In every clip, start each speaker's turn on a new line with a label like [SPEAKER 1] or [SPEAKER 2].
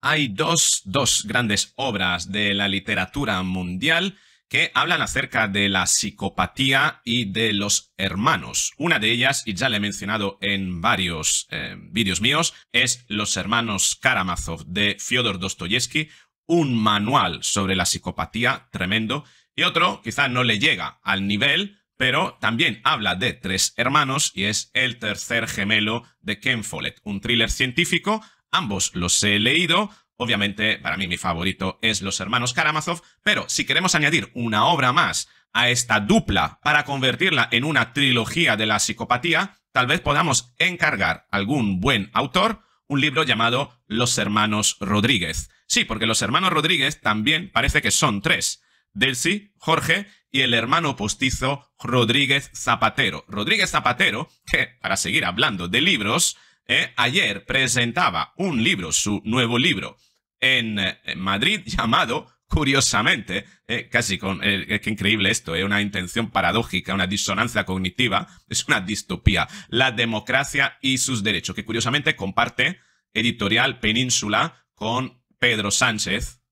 [SPEAKER 1] hay dos, grandes obras de la literatura mundial que hablan acerca de la psicopatía y de los hermanos. Una de ellas, y ya le he mencionado en varios eh, vídeos míos, es Los hermanos Karamazov de Fyodor Dostoyevsky, un manual sobre la psicopatía tremendo, y otro quizá no le llega al nivel, pero también habla de tres hermanos y es El tercer gemelo de Ken Follett, un thriller científico Ambos los he leído. Obviamente, para mí mi favorito es Los Hermanos Karamazov, pero si queremos añadir una obra más a esta dupla para convertirla en una trilogía de la psicopatía, tal vez podamos encargar a algún buen autor un libro llamado Los Hermanos Rodríguez. Sí, porque los hermanos Rodríguez también parece que son tres. Delcy, Jorge y el hermano postizo Rodríguez Zapatero. Rodríguez Zapatero, que, para seguir hablando de libros, eh, ayer presentaba un libro, su nuevo libro, en, eh, Madrid llamado, curiosamente, eh, casi con, que increíble esto, es una intención paradójica, una disonancia cognitiva, es una distopía, la democracia y sus derechos, que curiosamente comparte editorial Península con Pedro Sánchez,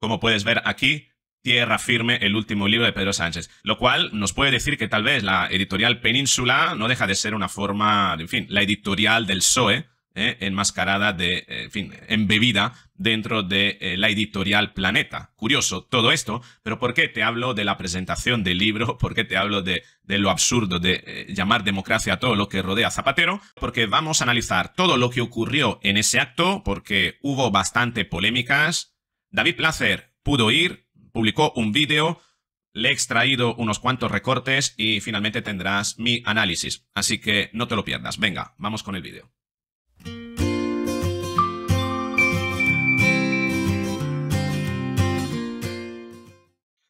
[SPEAKER 1] como puedes ver aquí, tierra firme el último libro de Pedro Sánchez, lo cual nos puede decir que tal vez la editorial Península no deja de ser una forma, en fin, la editorial del PSOE, eh, enmascarada de, eh, en fin, embebida dentro de eh, la editorial Planeta. Curioso todo esto, pero ¿por qué te hablo de la presentación del libro? ¿Por qué te hablo de, de lo absurdo de llamar democracia a todo lo que rodea Zapatero? Porque vamos a analizar todo lo que ocurrió en ese acto, porque hubo bastante polémicas. David Placer pudo ir, publicó un vídeo, le he extraído unos cuantos recortes y finalmente tendrás mi análisis. Así que no te lo pierdas. Venga, vamos con el vídeo.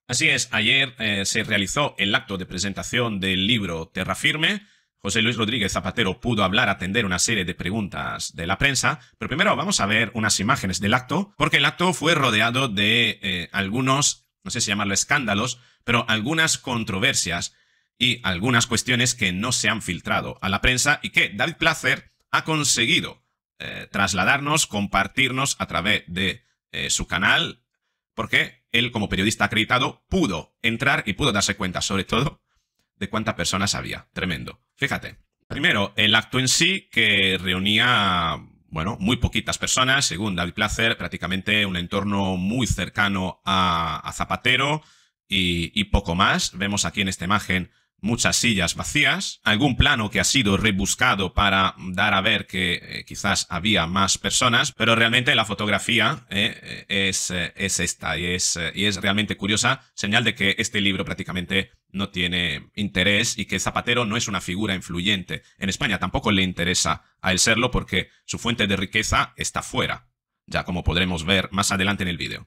[SPEAKER 1] Así es, ayer eh, se realizó el acto de presentación del libro Terra Firme, José Luis Rodríguez Zapatero pudo hablar, atender una serie de preguntas de la prensa, pero primero vamos a ver unas imágenes del acto, porque el acto fue rodeado de eh, algunos, no sé si llamarlo escándalos, pero algunas controversias y algunas cuestiones que no se han filtrado a la prensa y que David Placer ha conseguido eh, trasladarnos, compartirnos a través de eh, su canal, porque él como periodista acreditado pudo entrar y pudo darse cuenta sobre todo de cuántas personas había. Tremendo. Fíjate, primero, el acto en sí que reunía, bueno, muy poquitas personas, según David Placer, prácticamente un entorno muy cercano a, Zapatero y, poco más. Vemos aquí en esta imagen muchas sillas vacías, algún plano que ha sido rebuscado para dar a ver que eh, quizás había más personas, pero realmente la fotografía eh, eh, es, es, esta y es, y es realmente curiosa, señal de que este libro prácticamente no tiene interés y que Zapatero no es una figura influyente. En España tampoco le interesa a él serlo porque su fuente de riqueza está fuera, ya como podremos ver más adelante en el vídeo.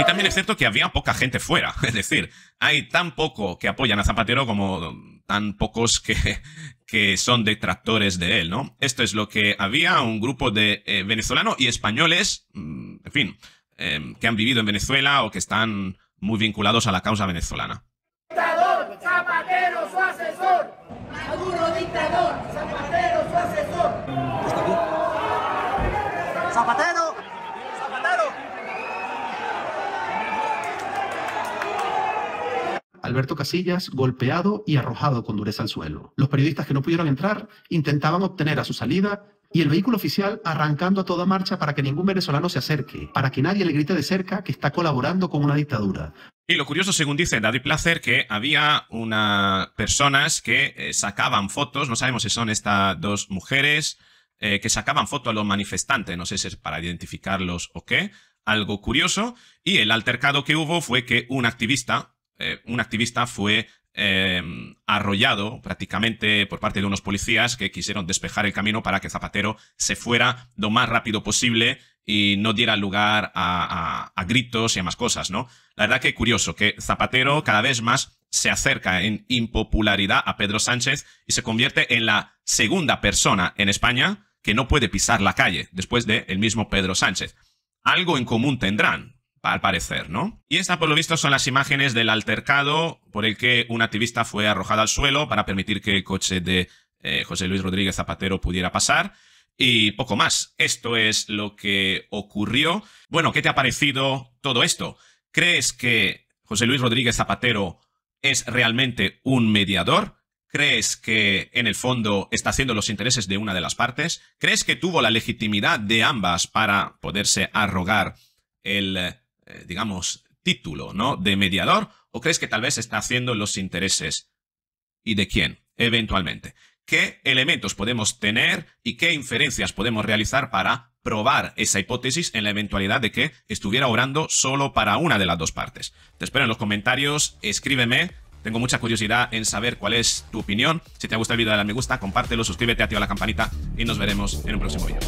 [SPEAKER 1] Y también es cierto que había poca gente fuera, es decir, hay tan poco que apoyan a Zapatero como tan pocos que, que son detractores de él, ¿no? Esto es lo que había, un grupo de eh, venezolanos y españoles, mm, en fin, em, que han vivido en Venezuela o que están muy vinculados a la causa venezolana. dictador, Zapatero su asesor. ¿Está Zapatero. Alberto Casillas golpeado y arrojado con dureza al suelo. Los periodistas que no pudieron entrar intentaban obtener a su salida y el vehículo oficial arrancando a toda marcha para que ningún venezolano se acerque, para que nadie le grite de cerca que está colaborando con una dictadura. Y lo curioso, según dice David Placer, que había unas personas que eh, sacaban fotos, no sabemos si son estas dos mujeres, eh, que sacaban fotos a los manifestantes, no sé si es para identificarlos o qué, algo curioso, y el altercado que hubo fue que un activista, eh, un activista fue em, arrollado prácticamente por parte de unos policías que quisieron despejar el camino para que Zapatero se fuera lo más rápido posible y no diera lugar a, gritos y a más cosas, ¿no? La verdad que curioso que Zapatero cada vez más se acerca en impopularidad a Pedro Sánchez y se convierte en la segunda persona en España que no puede pisar la calle después de el mismo Pedro Sánchez. Algo en común tendrán, al parecer, ¿no? Y esta, por lo visto, son las imágenes del altercado por el que un activista fue arrojado al suelo para permitir que el coche de eh, José Luis Rodríguez Zapatero pudiera pasar y poco más. Esto es lo que ocurrió. Bueno, ¿qué te ha parecido todo esto? ¿Crees que José Luis Rodríguez Zapatero es realmente un mediador? ¿Crees que en el fondo está haciendo los intereses de una de las partes? ¿Crees que tuvo la legitimidad de ambas para poderse arrogar el, eh, digamos, título, ¿no? De mediador. ¿O crees que tal vez está haciendo los intereses? ¿Y de quién? Eventualmente qué elementos podemos tener y qué inferencias podemos realizar para probar esa hipótesis en la eventualidad de que estuviera orando solo para una de las dos partes. Te espero en los comentarios, escríbeme, tengo mucha curiosidad en saber cuál es tu opinión. Si te ha gustado el video, dale a me gusta, compártelo, suscríbete, activa la campanita y nos veremos en un próximo video.